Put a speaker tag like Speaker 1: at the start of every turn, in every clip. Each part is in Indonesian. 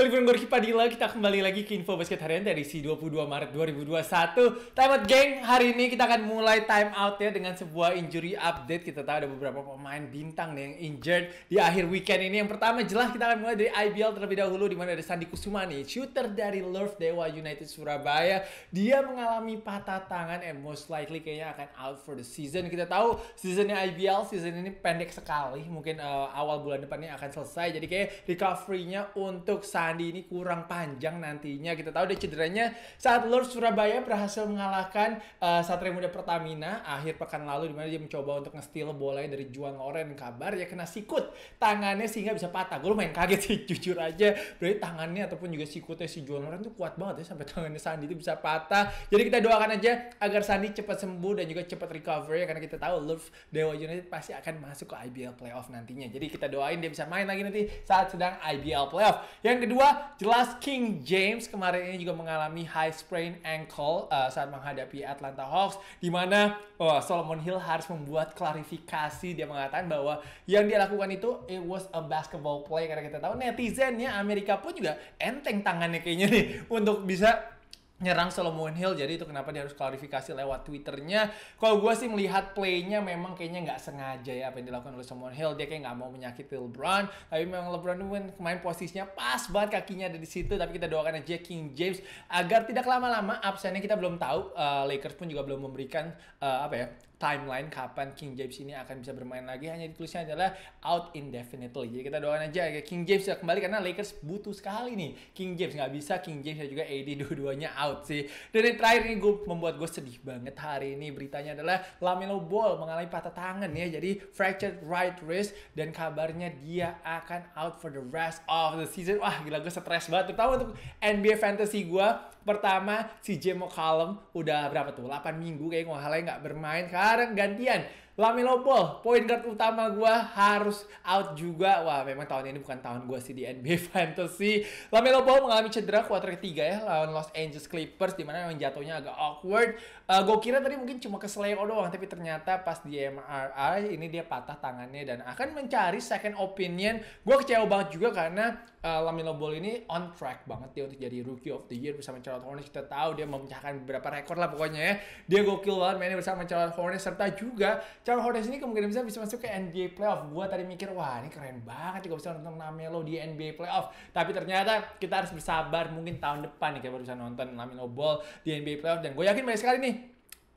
Speaker 1: Balik bareng gue Padilla, kita kembali lagi ke Info Basket Harian dari si 22 Maret 2021. Time out geng, hari ini kita akan mulai time out ya dengan sebuah injury update. Kita tahu ada beberapa pemain bintang nih yang injured di akhir weekend ini. Yang pertama jelas kita akan mulai dari IBL terlebih dahulu di mana ada Sandi Kusuma nih, shooter dari Love Dewa United Surabaya. Dia mengalami patah tangan and most likely kayaknya akan out for the season. Kita tahu seasonnya IBL season ini pendek sekali. Mungkin uh, awal bulan depannya akan selesai. Jadi kayak recovery-nya untuk Sandi Andi ini kurang panjang nantinya. Kita gitu. tahu deh cederanya saat Lord Surabaya berhasil mengalahkan uh, Satria Muda Pertamina akhir pekan lalu dimana dia mencoba untuk nge-steal bola dari Juan Loren kabar ya kena sikut tangannya sehingga bisa patah. Gue lumayan kaget sih jujur aja. Berarti tangannya ataupun juga sikutnya si Juan Loren tuh kuat banget ya sampai tangannya Sandi itu bisa patah. Jadi kita doakan aja agar Sandi cepat sembuh dan juga cepat recovery ya, karena kita tahu Love Dewa United pasti akan masuk ke IBL playoff nantinya. Jadi kita doain dia bisa main lagi nanti saat sedang IBL playoff. Yang kedua kedua, jelas King James kemarin ini juga mengalami high sprain ankle uh, saat menghadapi Atlanta Hawks, di mana oh, Solomon Hill harus membuat klarifikasi. Dia mengatakan bahwa yang dia lakukan itu it was a basketball play karena kita tahu netizennya Amerika pun juga enteng tangannya kayaknya nih untuk bisa nyerang Solomon Hill jadi itu kenapa dia harus klarifikasi lewat twitternya kalau gue sih melihat playnya memang kayaknya nggak sengaja ya apa yang dilakukan oleh Solomon Hill dia kayak nggak mau menyakiti LeBron tapi memang LeBron itu kan kemarin posisinya pas banget kakinya ada di situ tapi kita doakan aja King James agar tidak lama-lama absennya kita belum tahu uh, Lakers pun juga belum memberikan uh, apa ya timeline kapan King James ini akan bisa bermain lagi hanya ditulisnya adalah out indefinitely. Jadi kita doakan aja ya King James bisa kembali karena Lakers butuh sekali nih King James nggak bisa King James dan juga AD dua-duanya out sih. Dan yang terakhir ini gue membuat gue sedih banget hari ini beritanya adalah Lamelo Ball mengalami patah tangan ya jadi fractured right wrist dan kabarnya dia akan out for the rest of the season. Wah gila gue stress banget terutama untuk NBA fantasy gue. Pertama si James McCollum udah berapa tuh 8 minggu kayak halnya nggak bermain kan bareng gantian. Lamelo Ball, point guard utama gue harus out juga. Wah, memang tahun ini bukan tahun gue sih di NBA Fantasy. Lamelo Ball mengalami cedera kuarter ketiga ya lawan Los Angeles Clippers, dimana memang jatuhnya agak awkward. Uh, eh, gue kira tadi mungkin cuma keseleo doang, tapi ternyata pas di MRI ini dia patah tangannya dan akan mencari second opinion. Gue kecewa banget juga karena uh, eh, Lamelo Ball ini on track banget dia untuk jadi Rookie of the Year bersama Charlotte Hornets. Kita tahu dia memecahkan beberapa rekor lah pokoknya ya. Dia gokil banget mainnya bersama Charlotte Hornets serta juga Charlotte Hornets ini kemungkinan besar bisa masuk ke NBA Playoff. Gua tadi mikir wah ini keren banget juga bisa nonton Lamelo di NBA Playoff. Tapi ternyata kita harus bersabar mungkin tahun depan nih kita baru bisa nonton Lamelo Ball di NBA Playoff dan gue yakin banyak sekali nih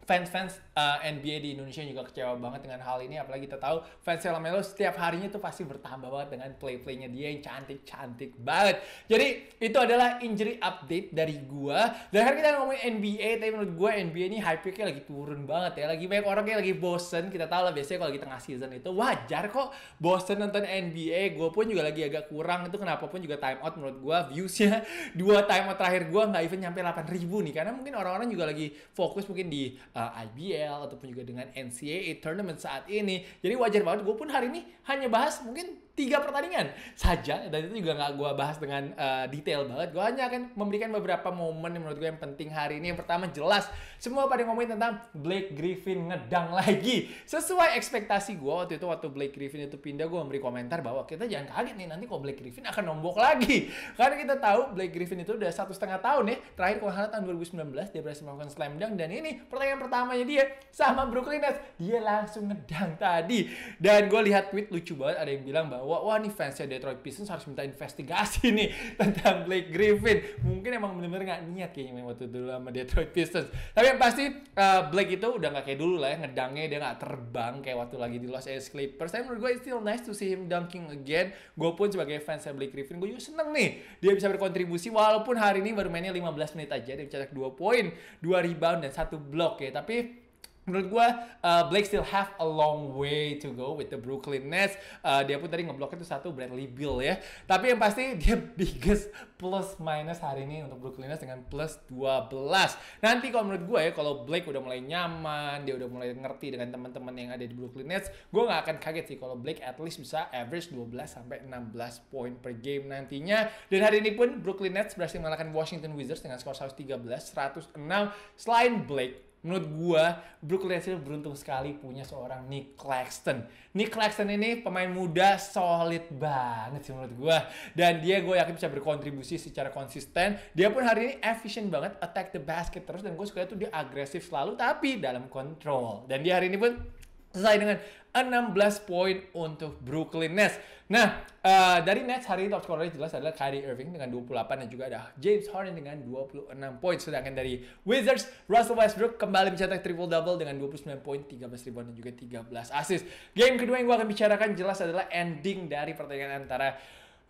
Speaker 1: fans-fans uh, eh, NBA di Indonesia juga kecewa banget dengan hal ini apalagi kita tahu fans Lamelo setiap harinya tuh pasti bertambah banget dengan play-playnya dia yang cantik-cantik banget. Jadi itu adalah injury update dari gua. Dan hari kita ngomongin NBA tapi menurut gua NBA ini hype-nya lagi turun banget ya. Lagi banyak orang yang lagi bosen. Kita tahu lah biasanya kalau lagi tengah season itu wajar kok bosen nonton NBA. Gua pun juga lagi agak kurang itu kenapa pun juga time out menurut gua viewsnya dua time out terakhir gua nggak even nyampe 8000 nih karena mungkin orang-orang juga lagi fokus mungkin di uh, eh, IBL ataupun juga dengan NCAA tournament saat ini. Jadi wajar banget gue pun hari ini hanya bahas mungkin tiga pertandingan saja dan itu juga nggak gue bahas dengan uh, detail banget gue hanya akan memberikan beberapa momen yang menurut gue yang penting hari ini yang pertama jelas semua pada ngomongin tentang Blake Griffin ngedang lagi sesuai ekspektasi gue waktu itu waktu Blake Griffin itu pindah gue memberi komentar bahwa kita jangan kaget nih nanti kok Blake Griffin akan nombok lagi karena kita tahu Blake Griffin itu udah satu setengah tahun ya terakhir kalau tahun 2019 dia berhasil melakukan slam dunk dan ini pertanyaan pertamanya dia sama Brooklyn Nets dia langsung ngedang tadi dan gue lihat tweet lucu banget ada yang bilang bahwa bahwa wah nih fansnya Detroit Pistons harus minta investigasi nih tentang Blake Griffin. Mungkin emang bener-bener nggak niat kayaknya waktu dulu sama Detroit Pistons. Tapi yang pasti uh, Blake itu udah nggak kayak dulu lah ya ngedangnya dia nggak terbang kayak waktu lagi di Los Angeles Clippers. Tapi menurut gue it's still nice to see him dunking again. Gue pun sebagai fansnya Blake Griffin gue juga seneng nih dia bisa berkontribusi walaupun hari ini baru mainnya 15 menit aja dia mencetak 2 poin, 2 rebound dan 1 block ya. Tapi Menurut gue, uh, Blake still have a long way to go with the Brooklyn Nets. Uh, dia pun tadi ngebloknya itu satu Bradley Beal ya. Tapi yang pasti dia biggest plus minus hari ini untuk Brooklyn Nets dengan plus 12. Nanti kalau menurut gue ya, kalau Blake udah mulai nyaman, dia udah mulai ngerti dengan teman-teman yang ada di Brooklyn Nets, gue gak akan kaget sih kalau Blake at least bisa average 12 sampai 16 poin per game nantinya. Dan hari ini pun Brooklyn Nets berhasil mengalahkan Washington Wizards dengan skor 113-106. Selain Blake, menurut gua Brook Lesnar beruntung sekali punya seorang Nick Claxton. Nick Claxton ini pemain muda solid banget sih menurut gua dan dia gue yakin bisa berkontribusi secara konsisten. Dia pun hari ini efisien banget attack the basket terus dan gue suka itu dia agresif selalu tapi dalam kontrol. Dan dia hari ini pun selesai dengan 16 poin untuk Brooklyn Nets. Nah, uh, dari Nets hari ini top scorer jelas adalah Kyrie Irving dengan 28 dan juga ada James Harden dengan 26 poin. Sedangkan dari Wizards, Russell Westbrook kembali mencetak triple-double dengan 29 poin, 13 ribuan dan juga 13 assist. Game kedua yang gue akan bicarakan jelas adalah ending dari pertandingan antara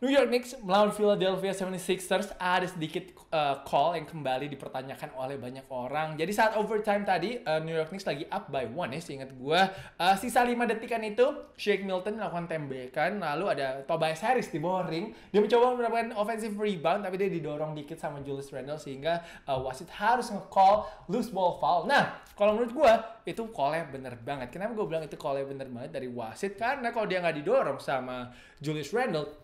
Speaker 1: New York Knicks melawan Philadelphia 76ers ada sedikit uh, call yang kembali dipertanyakan oleh banyak orang. Jadi saat overtime tadi uh, New York Knicks lagi up by one ya, seingat gue. Uh, sisa 5 detikan itu Shake Milton melakukan tembakan, lalu ada Tobias Harris di bawah ring. Dia mencoba mendapatkan offensive rebound tapi dia didorong dikit sama Julius Randle sehingga uh, wasit harus nge-call loose ball foul. Nah, kalau menurut gue itu call-nya bener banget. Kenapa gue bilang itu call-nya bener banget dari wasit? Karena kalau dia nggak didorong sama Julius Randle,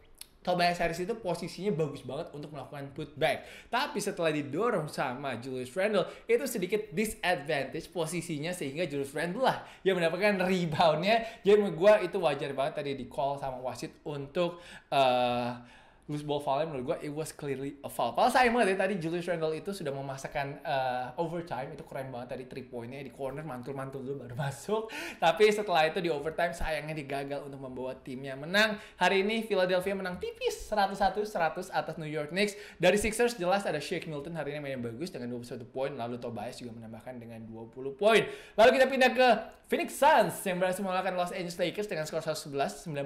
Speaker 1: Tobias Harris itu posisinya bagus banget untuk melakukan putback. Tapi setelah didorong sama Julius Randle, itu sedikit disadvantage posisinya sehingga Julius Randle lah yang mendapatkan reboundnya. Jadi menurut gue itu wajar banget tadi di call sama wasit untuk uh, loose ball foul menurut gue it was clearly a foul. Padahal saya melihat ya tadi Julius Randle itu sudah memasakkan uh, overtime itu keren banget tadi three pointnya di corner mantul-mantul dulu baru masuk. Tapi setelah itu di overtime sayangnya digagal untuk membawa timnya menang. Hari ini Philadelphia menang tipis 101-100 atas New York Knicks. Dari Sixers jelas ada Shake Milton hari ini main yang bagus dengan 21 poin lalu Tobias juga menambahkan dengan 20 poin. Lalu kita pindah ke Phoenix Suns yang berhasil mengalahkan Los Angeles Lakers dengan skor 111-94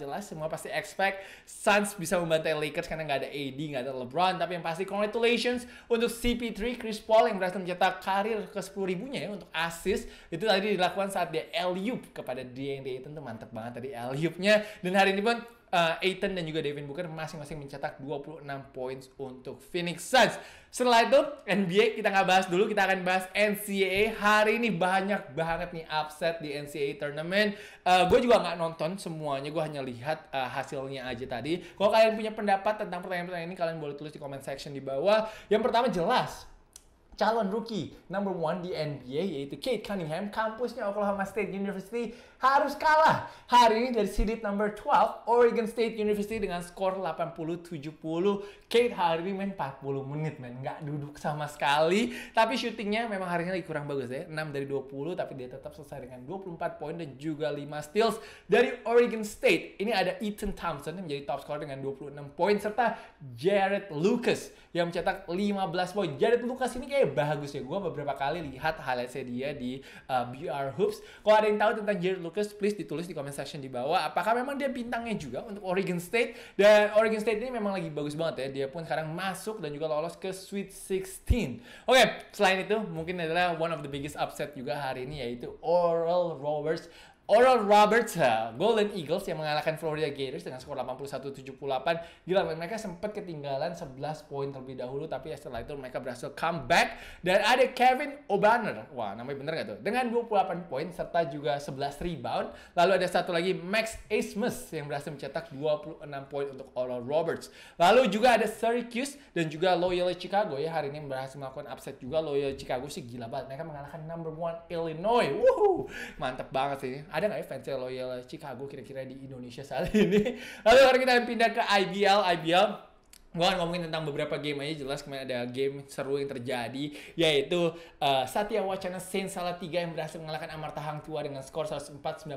Speaker 1: jelas semua pasti expect Suns bisa membantu Lakers karena nggak ada AD, nggak ada LeBron. Tapi yang pasti congratulations untuk CP3 Chris Paul yang berhasil mencetak karir ke 10 ribunya ya untuk assist. Itu tadi dilakukan saat dia alley kepada D&D. Ayton teman mantep banget tadi nya Dan hari ini pun uh, eh, Aiton dan juga Devin Booker masing-masing mencetak 26 poin untuk Phoenix Suns. Setelah itu NBA kita nggak bahas dulu, kita akan bahas NCAA. Hari ini banyak banget nih upset di NCAA tournament. Uh, eh, gue juga nggak nonton semuanya, gue hanya lihat uh, hasilnya aja tadi. Kalau kalian punya pendapat tentang pertanyaan-pertanyaan ini, kalian boleh tulis di comment section di bawah. Yang pertama jelas calon rookie number one di NBA yaitu Kate Cunningham kampusnya Oklahoma State University harus kalah hari ini dari seeded number 12 Oregon State University dengan skor 80-70 Kate hari ini main 40 menit men nggak duduk sama sekali tapi syutingnya memang hari ini lagi kurang bagus ya 6 dari 20 tapi dia tetap selesai dengan 24 poin dan juga 5 steals dari Oregon State ini ada Ethan Thompson yang menjadi top scorer dengan 26 poin serta Jared Lucas yang mencetak 15 poin. Jared Lucas ini kayak bagus ya. Gue beberapa kali lihat highlightnya dia di uh, BR Hoops. Kalau ada yang tahu tentang Jared Lucas, please ditulis di comment section di bawah. Apakah memang dia bintangnya juga untuk Oregon State? Dan Oregon State ini memang lagi bagus banget ya. Dia pun sekarang masuk dan juga lolos ke Sweet 16. Oke, okay, selain itu mungkin adalah one of the biggest upset juga hari ini yaitu Oral Roberts Oral Roberts, Golden Eagles yang mengalahkan Florida Gators dengan skor 81-78. Gila, mereka sempat ketinggalan 11 poin terlebih dahulu, tapi setelah itu mereka berhasil comeback. Dan ada Kevin O'Banner, wah namanya bener gak tuh? Dengan 28 poin serta juga 11 rebound. Lalu ada satu lagi Max Asmus yang berhasil mencetak 26 poin untuk Oral Roberts. Lalu juga ada Syracuse dan juga Loyola Chicago ya hari ini berhasil melakukan upset juga Loyola Chicago sih gila banget. Mereka mengalahkan number one Illinois. Wuhu, mantep banget sih ada nggak ya fans loyal Chicago kira-kira di Indonesia saat ini? Lalu sekarang kita pindah ke IBL, IBL gue akan ngomongin tentang beberapa game aja jelas kemarin ada game seru yang terjadi yaitu uh, Satya Wacana Saint Salatiga yang berhasil mengalahkan Amarta Hang Tua dengan skor 104-99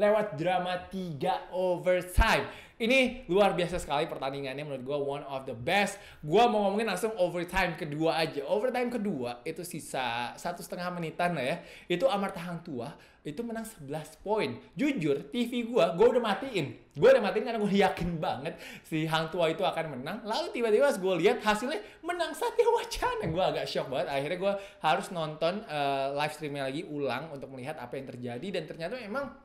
Speaker 1: lewat drama 3 overtime ini luar biasa sekali pertandingannya menurut gue one of the best. Gue mau ngomongin langsung overtime kedua aja. Overtime kedua itu sisa satu setengah menitan lah ya. Itu Amar Tahang Tua itu menang 11 poin. Jujur, TV gue, gue udah matiin. Gue udah matiin karena gue yakin banget si Hang Tua itu akan menang. Lalu tiba-tiba gue lihat hasilnya menang Satya Wacana. Gue agak shock banget. Akhirnya gue harus nonton uh, live streamnya lagi ulang untuk melihat apa yang terjadi. Dan ternyata memang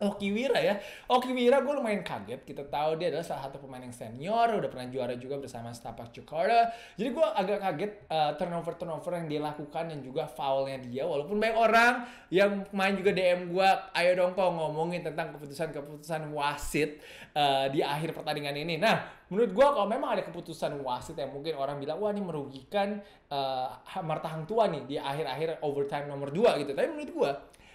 Speaker 1: Oki Wira ya. Oki Wira gue lumayan kaget. Kita tahu dia adalah salah satu pemain yang senior, udah pernah juara juga bersama Stapak Jakarta. Jadi gue agak kaget eh, turnover turnover turnover yang dia lakukan dan juga foulnya dia. Walaupun banyak orang yang main juga DM gue, ayo dong kok ngomongin tentang keputusan-keputusan wasit uh, di akhir pertandingan ini. Nah, menurut gue kalau memang ada keputusan wasit yang mungkin orang bilang wah ini merugikan uh, eh, Marta Hang Tua nih di akhir-akhir overtime nomor 2 gitu. Tapi menurut gue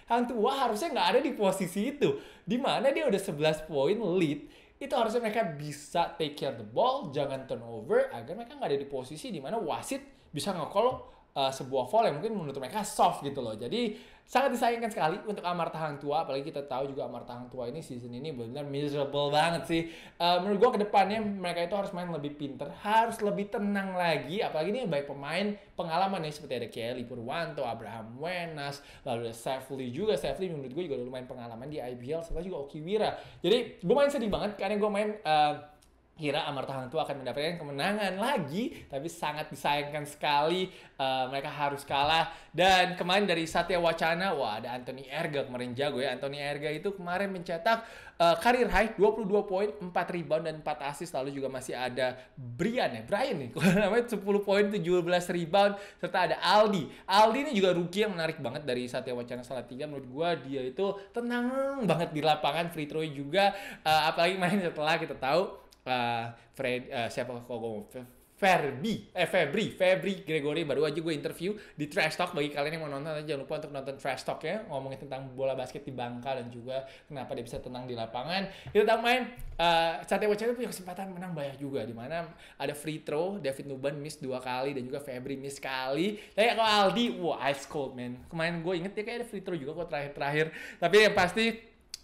Speaker 1: Hang Tua harusnya nggak ada di posisi itu. Di mana dia udah 11 poin lead, itu harusnya mereka bisa take care the ball, jangan turnover, agar mereka nggak ada di posisi di mana wasit bisa ngekol uh, sebuah fall yang mungkin menurut mereka soft gitu loh. Jadi sangat disayangkan sekali untuk amar Tahang Tua. Apalagi kita tahu juga amar Tahang Tua ini season ini benar-benar miserable banget sih. Uh, menurut gue kedepannya mereka itu harus main lebih pinter, harus lebih tenang lagi. Apalagi ini baik pemain pengalaman nih ya, seperti ada Kelly Purwanto, Abraham Wenas, lalu ada Safely juga. Safely menurut gue juga lumayan pengalaman di IBL, serta juga Okiwira. Jadi gue main sedih banget karena gue main uh, Kira Amarta Hang Tua akan mendapatkan kemenangan lagi, tapi sangat disayangkan sekali uh, mereka harus kalah. Dan kemarin dari Satya Wacana, wah ada Anthony Erga kemarin jago ya. Anthony Erga itu kemarin mencetak uh, karir high 22 poin, 4 rebound dan 4 assist. Lalu juga masih ada Brian ya, Brian nih, kalo namanya 10 poin, 17 rebound, serta ada Aldi. Aldi ini juga rookie yang menarik banget dari Satya Wacana salah tiga Menurut gua dia itu tenang banget di lapangan, free throw juga. Uh, apalagi main setelah kita tahu uh, Fred, uh, siapa kok gue Ferbi, eh Febri, Febri Gregory baru aja gue interview di Trash Talk bagi kalian yang mau nonton jangan lupa untuk nonton Trash Talk ya ngomongin tentang bola basket di Bangka dan juga kenapa dia bisa tenang di lapangan kita tahu main uh, Satya Wacana punya kesempatan menang banyak juga di mana ada free throw David Nuban miss dua kali dan juga Febri miss kali kayak kalau Aldi wah wow, ice cold man kemarin gue inget ya kayak ada free throw juga kok terakhir-terakhir tapi yang pasti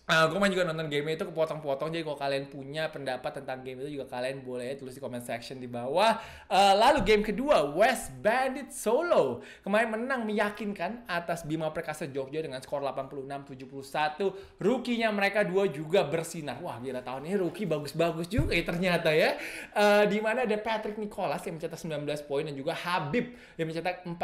Speaker 1: Uh, ah, gue main juga nonton game itu kepotong-potong jadi kalau kalian punya pendapat tentang game itu juga kalian boleh tulis di comment section di bawah uh, lalu game kedua West Bandit Solo kemarin menang meyakinkan atas Bima Perkasa Jogja dengan skor 86-71 rukinya mereka dua juga bersinar wah gila tahun ini rookie bagus-bagus juga ya ternyata ya uh, di mana ada Patrick Nicholas yang mencetak 19 poin dan juga Habib yang mencetak 14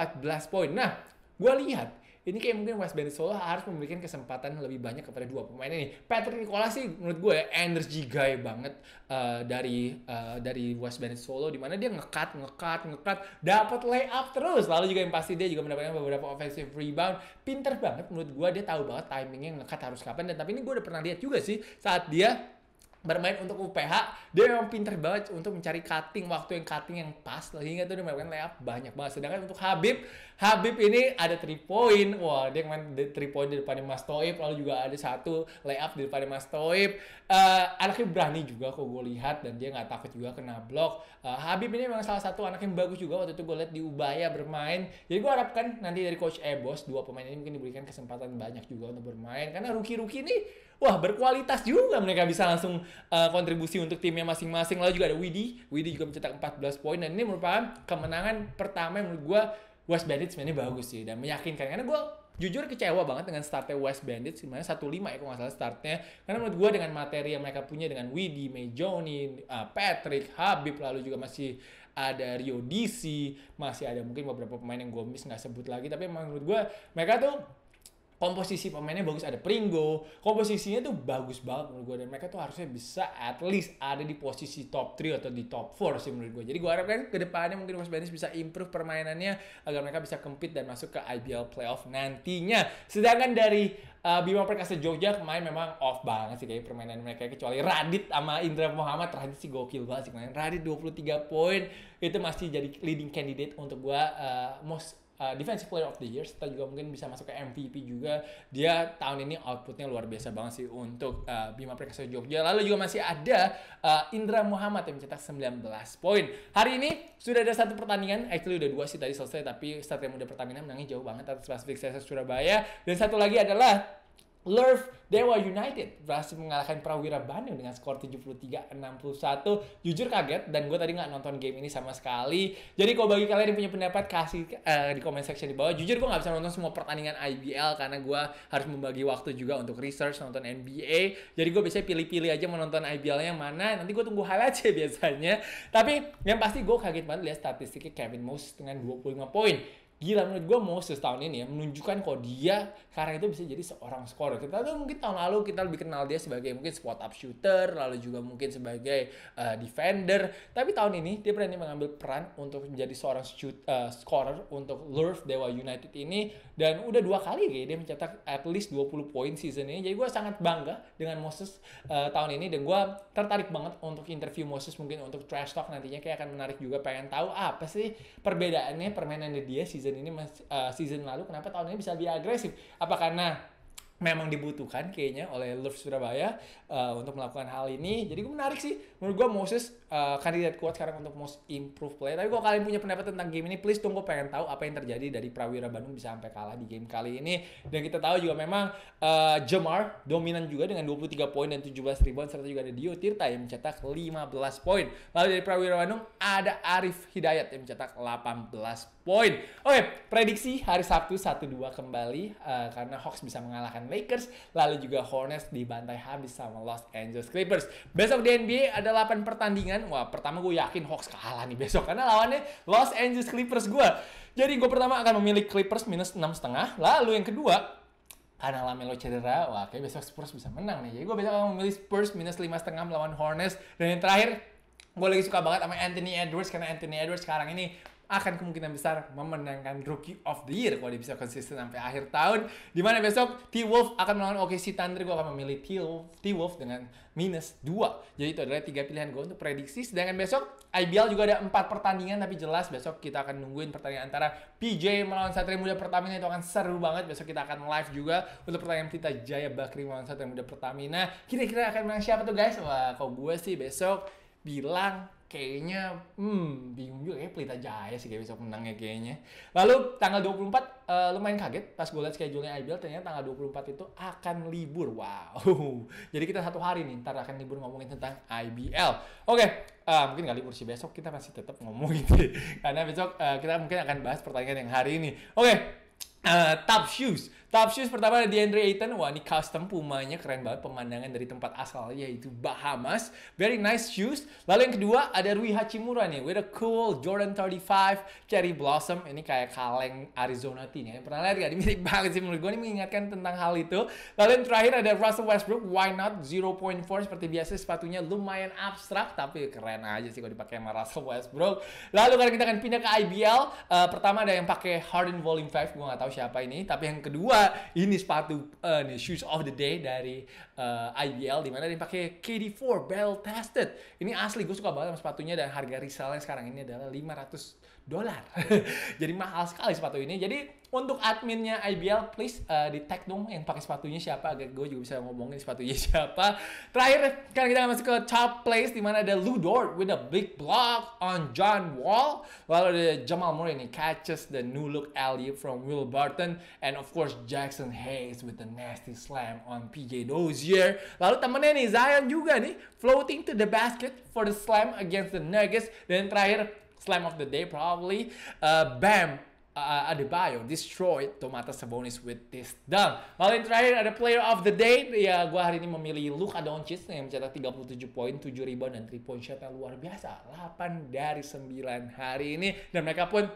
Speaker 1: poin nah gue lihat ini kayak mungkin West Bandit Solo harus memberikan kesempatan lebih banyak kepada dua pemain ini. Patrick Nicola sih menurut gue energi guy banget uh, dari uh, dari West Bandit Solo di mana dia ngekat ngekat ngekat dapat up terus. Lalu juga yang pasti dia juga mendapatkan beberapa offensive rebound. Pinter banget menurut gue dia tahu banget timingnya ngekat harus kapan dan tapi ini gue udah pernah lihat juga sih saat dia bermain untuk UPH dia memang pinter banget untuk mencari cutting waktu yang cutting yang pas sehingga tuh dia melakukan layup banyak banget sedangkan untuk Habib Habib ini ada 3 point wah dia main 3 point di depannya Mas Toib lalu juga ada satu layup di depannya Mas Toib uh, anaknya berani juga kok gue lihat dan dia nggak takut juga kena blok uh, Habib ini memang salah satu anak yang bagus juga waktu itu gue lihat di Ubaya bermain jadi gue harapkan nanti dari coach Ebos dua pemain ini mungkin diberikan kesempatan banyak juga untuk bermain karena rookie-rookie ini wah berkualitas juga mereka bisa langsung uh, kontribusi untuk timnya masing-masing. Lalu juga ada Widi, Widi juga mencetak 14 poin dan ini merupakan kemenangan pertama yang menurut gue West Bandits sebenarnya bagus sih dan meyakinkan karena gue jujur kecewa banget dengan startnya West Bandits gimana 15 ya kalau nggak salah startnya karena menurut gue dengan materi yang mereka punya dengan Widi, Mejoni, uh, Patrick, Habib lalu juga masih ada Rio DC masih ada mungkin beberapa pemain yang gue miss nggak sebut lagi tapi menurut gue mereka tuh komposisi pemainnya bagus ada Pringo. komposisinya tuh bagus banget menurut gue dan mereka tuh harusnya bisa at least ada di posisi top 3 atau di top 4 sih menurut gue jadi gue harapkan kedepannya mungkin Mas Benis bisa improve permainannya agar mereka bisa compete dan masuk ke IBL playoff nantinya sedangkan dari uh, Bima Perkasa Jogja kemarin memang off banget sih kayak permainan mereka kecuali Radit sama Indra Muhammad Radit sih gokil banget sih kemarin Radit 23 poin itu masih jadi leading candidate untuk gue uh, most Eh, defensive player of the year kita juga mungkin bisa masuk ke MVP juga dia tahun ini outputnya luar biasa banget sih untuk uh, Bima Perkasa Jogja lalu juga masih ada uh, Indra Muhammad yang mencetak 19 poin hari ini sudah ada satu pertandingan actually udah dua sih tadi selesai tapi yang Udah Pertamina menangnya jauh banget atas Pacific Sesa Surabaya dan satu lagi adalah Lerf Dewa United berhasil mengalahkan Prawira Bandung dengan skor 73-61. Jujur kaget dan gue tadi nggak nonton game ini sama sekali. Jadi kalau bagi kalian yang punya pendapat kasih uh, di comment section di bawah. Jujur gue nggak bisa nonton semua pertandingan IBL karena gue harus membagi waktu juga untuk research nonton NBA. Jadi gue biasanya pilih-pilih aja menonton nonton IBL yang mana. Nanti gue tunggu highlight aja biasanya. Tapi yang pasti gue kaget banget lihat statistiknya Kevin Moose dengan 25 poin gila menurut gue Moses tahun ini ya menunjukkan kok dia karena itu bisa jadi seorang scorer. Kita tuh mungkin tahun lalu kita lebih kenal dia sebagai mungkin spot up shooter, lalu juga mungkin sebagai uh, defender. Tapi tahun ini dia berani mengambil peran untuk menjadi seorang shoot, uh, scorer untuk Lurf Dewa United ini dan udah dua kali kayak dia mencetak at least 20 poin season ini. Jadi gue sangat bangga dengan Moses uh, tahun ini dan gue tertarik banget untuk interview Moses mungkin untuk trash talk nantinya kayak akan menarik juga pengen tahu apa sih perbedaannya permainan dia season season ini uh, season lalu kenapa tahun ini bisa lebih agresif? Apa karena memang dibutuhkan kayaknya oleh Love Surabaya uh, untuk melakukan hal ini. Jadi gue menarik sih menurut gue Moses uh, kandidat kuat sekarang untuk most improved player. Tapi kalau kalian punya pendapat tentang game ini, please tunggu pengen tahu apa yang terjadi dari Prawira Bandung bisa sampai kalah di game kali ini. Dan kita tahu juga memang uh, eh, Jamar dominan juga dengan 23 poin dan 17 rebound serta juga ada Dio Tirta yang mencetak 15 poin. Lalu dari Prawira Bandung ada Arif Hidayat yang mencetak 18 poin. Oke, prediksi hari Sabtu 1-2 kembali uh, karena Hawks bisa mengalahkan Lakers, lalu juga Hornets dibantai habis sama Los Angeles Clippers. Besok di NBA ada ada 8 pertandingan. Wah, pertama gue yakin Hawks kalah nih besok. Karena lawannya Los Angeles Clippers gue. Jadi gue pertama akan memilih Clippers minus 6,5. Lalu yang kedua, karena Lamelo cedera, wah kayak besok Spurs bisa menang nih. Jadi gue besok akan memilih Spurs minus lima setengah melawan Hornets. Dan yang terakhir, gue lagi suka banget sama Anthony Edwards karena Anthony Edwards sekarang ini akan kemungkinan besar memenangkan Rookie of the Year kalau dia bisa konsisten sampai akhir tahun. Dimana besok T-Wolf akan melawan OKC Thunder. Gue akan memilih T-Wolf dengan minus dua. Jadi itu adalah tiga pilihan gue untuk prediksi. Sedangkan besok IBL juga ada empat pertandingan. Tapi jelas besok kita akan nungguin pertandingan antara PJ melawan Satria Muda Pertamina. Itu akan seru banget. Besok kita akan live juga untuk pertandingan Tita Jaya Bakri melawan Satria Muda Pertamina. Kira-kira akan menang siapa tuh guys? Wah, kok gue sih besok bilang kayaknya hmm bingung juga kayak Pelita Jaya sih kayak bisa menang ya kayaknya. Lalu tanggal 24 uh, eh, lumayan kaget pas gue liat schedule-nya IBL ternyata tanggal 24 itu akan libur. Wow. Jadi kita satu hari nih ntar akan libur ngomongin tentang IBL. Oke, okay. uh, eh, mungkin kali sih besok kita masih tetap ngomongin sih. Karena besok uh, kita mungkin akan bahas pertanyaan yang hari ini. Oke. Okay. Uh, top shoes Top shoes pertama ada DeAndre Ayton. Wah, ini custom Pumanya keren banget pemandangan dari tempat asal yaitu Bahamas. Very nice shoes. Lalu yang kedua ada Rui Hachimura nih with a cool Jordan 35 Cherry Blossom. Ini kayak kaleng Arizona Tea nih. Pernah lihat gak? Ini mirip banget sih menurut gue. Ini mengingatkan tentang hal itu. Lalu yang terakhir ada Russell Westbrook. Why not 0.4 seperti biasa sepatunya lumayan abstrak tapi keren aja sih kalau dipakai sama Russell Westbrook. Lalu kalau kita akan pindah ke IBL, uh, eh, pertama ada yang pakai Harden Volume 5. Gue gak tahu siapa ini. Tapi yang kedua ini sepatu uh, eh, nih shoes of the day dari uh, eh, IBL dimana dia pakai KD4 belt tested ini asli gue suka banget sama sepatunya dan harga resellnya sekarang ini adalah 500 dolar. Jadi mahal sekali sepatu ini. Jadi untuk adminnya IBL, please uh, di tag dong yang pakai sepatunya siapa agar gue juga bisa ngomongin sepatunya siapa. Terakhir, sekarang kita masuk ke top place di mana ada Lou with a big block on John Wall. Lalu ada Jamal Murray ini catches the new look alley from Will Barton and of course Jackson Hayes with the nasty slam on PJ Dozier. Lalu temennya nih Zion juga nih floating to the basket for the slam against the Nuggets dan terakhir slam of the day probably. Uh, bam, uh, uh Adebayo destroy Tomata Sabonis with this dunk. Lalu yang terakhir ada player of the day. Ya, gue hari ini memilih Luka Doncic yang mencetak 37 poin, 7 rebound, dan 3 point shot yang luar biasa. 8 dari 9 hari ini. Dan mereka pun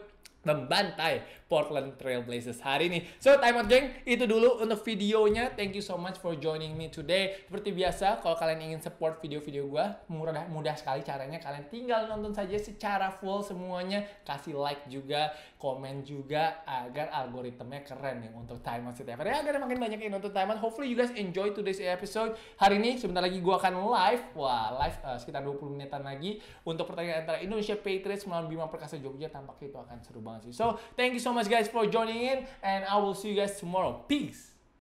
Speaker 1: membantai Portland Trailblazers hari ini. So, time out geng, itu dulu untuk videonya. Thank you so much for joining me today. Seperti biasa, kalau kalian ingin support video-video gue, mudah, mudah sekali caranya. Kalian tinggal nonton saja secara full semuanya. Kasih like juga, komen juga, agar algoritmnya keren nih untuk time out setiap hari. Ya, agar makin banyak yang nonton time out. Hopefully you guys enjoy today's episode. Hari ini sebentar lagi gue akan live. Wah, live uh, sekitar 20 menitan lagi. Untuk pertandingan antara Indonesia Patriots melawan Bima Perkasa Jogja, tampaknya itu akan seru banget sih. So, thank you so much much guys for joining in and I will see you guys tomorrow. Peace.